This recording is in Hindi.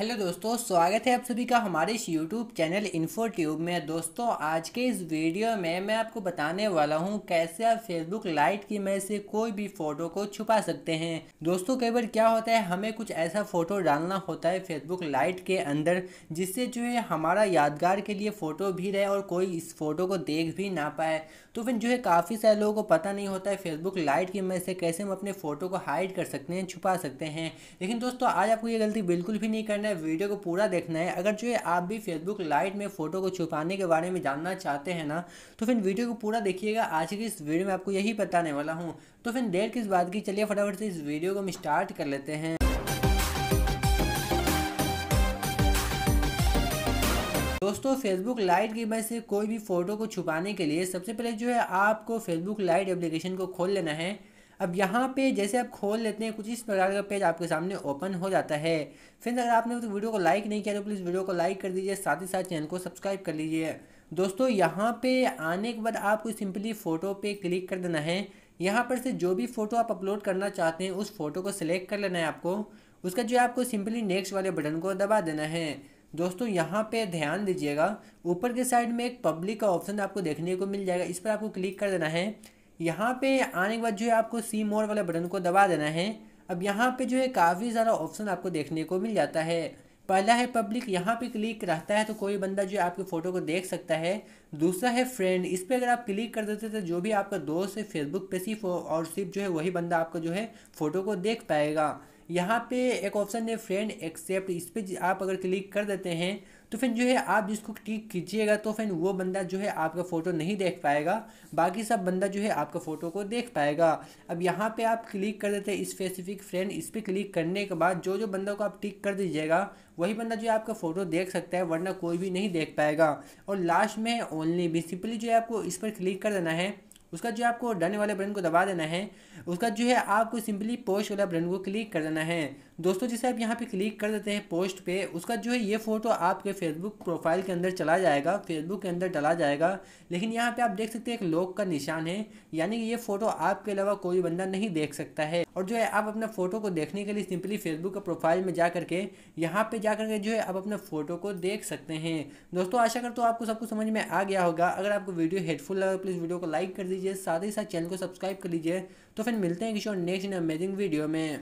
हेलो दोस्तों स्वागत है आप सभी का हमारे इस यूट्यूब चैनल इन्फो ट्यूब में दोस्तों आज के इस वीडियो में मैं आपको बताने वाला हूं कैसे आप फेसबुक लाइट की मैं से कोई भी फ़ोटो को छुपा सकते हैं दोस्तों कई बार क्या होता है हमें कुछ ऐसा फ़ोटो डालना होता है फेसबुक लाइट के अंदर जिससे जो है हमारा यादगार के लिए फ़ोटो भी रहे और कोई इस फ़ोटो को देख भी ना पाए तो फिर जो है काफ़ी सारे लोगों को पता नहीं होता है फेसबुक लाइट की मैं से कैसे हम अपने फ़ोटो को हाइड कर सकते हैं छुपा सकते हैं लेकिन दोस्तों आज आपको ये गलती बिल्कुल भी नहीं करना है वीडियो को पूरा देखना है अगर जो है आप भी फेसबुक लाइट में फ़ोटो को छुपाने के बारे में जानना चाहते हैं ना तो फिर वीडियो को पूरा देखिएगा आज की इस वीडियो में आपको यही बताने वाला हूँ तो फिर देर किस बात की चलिए फटाफट से इस वीडियो को हम स्टार्ट कर लेते हैं दोस्तों फेसबुक लाइट की वजह से कोई भी फ़ोटो को छुपाने के लिए सबसे पहले जो है आपको फेसबुक लाइट एप्लीकेशन को खोल लेना है अब यहाँ पे जैसे आप खोल लेते हैं कुछ इस प्रकार का पेज आपके सामने ओपन हो जाता है फिर अगर आपने तो वीडियो को लाइक नहीं किया तो प्लीज़ वीडियो को लाइक कर दीजिए साथ ही साथ चैनल को सब्सक्राइब कर लीजिए दोस्तों यहाँ पे आने के बाद आपको सिंपली फ़ोटो पे क्लिक कर देना है यहाँ पर से जो भी फ़ोटो आप अपलोड करना चाहते हैं उस फ़ोटो को सिलेक्ट कर लेना है आपको उसका जो है आपको सिंपली नेक्स्ट वाले बटन को दबा देना है दोस्तों यहाँ पे ध्यान दीजिएगा ऊपर के साइड में एक पब्लिक का ऑप्शन आपको देखने को मिल जाएगा इस पर आपको क्लिक कर देना है यहाँ पे आने के बाद जो है आपको सी मोर वाले बटन को दबा देना है अब यहाँ पे जो है काफ़ी सारा ऑप्शन आपको देखने को मिल जाता है पहला है पब्लिक यहाँ पे क्लिक रहता है तो कोई बंदा जो है आपकी फ़ोटो को देख सकता है दूसरा है फ्रेंड इस पर अगर आप क्लिक कर देते तो जो भी आपका दोस्त है फेसबुक पे सिर्फ और सिर्फ जो है वही बंदा आपका जो है फ़ोटो को देख पाएगा यहाँ पे एक ऑप्शन है फ्रेंड एक्सेप्ट इस पर आप अगर क्लिक कर देते हैं तो फिर जो है आप जिसको क्लिक कीजिएगा तो फिर वो बंदा जो है आपका फ़ोटो नहीं देख पाएगा बाकी सब बंदा जो है आपका फ़ोटो को देख पाएगा अब यहाँ पे आप क्लिक कर देते हैं स्पेसिफिक फ्रेंड इस पर क्लिक करने के बाद जो जो बंदा को आप टिक कर दीजिएगा वही बंदा जो है आपका फ़ोटो देख सकता है वरना कोई भी नहीं देख पाएगा और लास्ट में ओनली भी सिंपली जो है आपको इस पर क्लिक कर देना है उसका जो आपको डन वाले बटन को दबा देना है उसका जो है आपको सिंपली पोस्ट वाला बटन को क्लिक कर देना है दोस्तों जैसे आप यहाँ पे क्लिक कर देते हैं पोस्ट पे उसका जो है ये फ़ोटो आपके फेसबुक प्रोफाइल के अंदर चला जाएगा फेसबुक के अंदर डला जाएगा लेकिन यहाँ पे आप देख सकते हैं एक लॉक का निशान है यानी कि ये फ़ोटो आपके अलावा कोई बंदा नहीं देख सकता है और जो है आप अपना फ़ोटो को देखने के लिए सिंपली फेसबुक के प्रोफाइल में जा करके यहाँ पर जा करके जो है आप अपने फ़ोटो को देख सकते हैं दोस्तों आशा कर तो आपको सब कुछ समझ में आ गया होगा अगर आपको वीडियो हेल्पफुल लगा प्लीज़ वीडियो को लाइक कर दीजिए लीजिए साथ ही साथ चैनल को सब्सक्राइब कर लीजिए तो फिर मिलते हैं किसी और नेक्स्ट अमेजिंग वीडियो में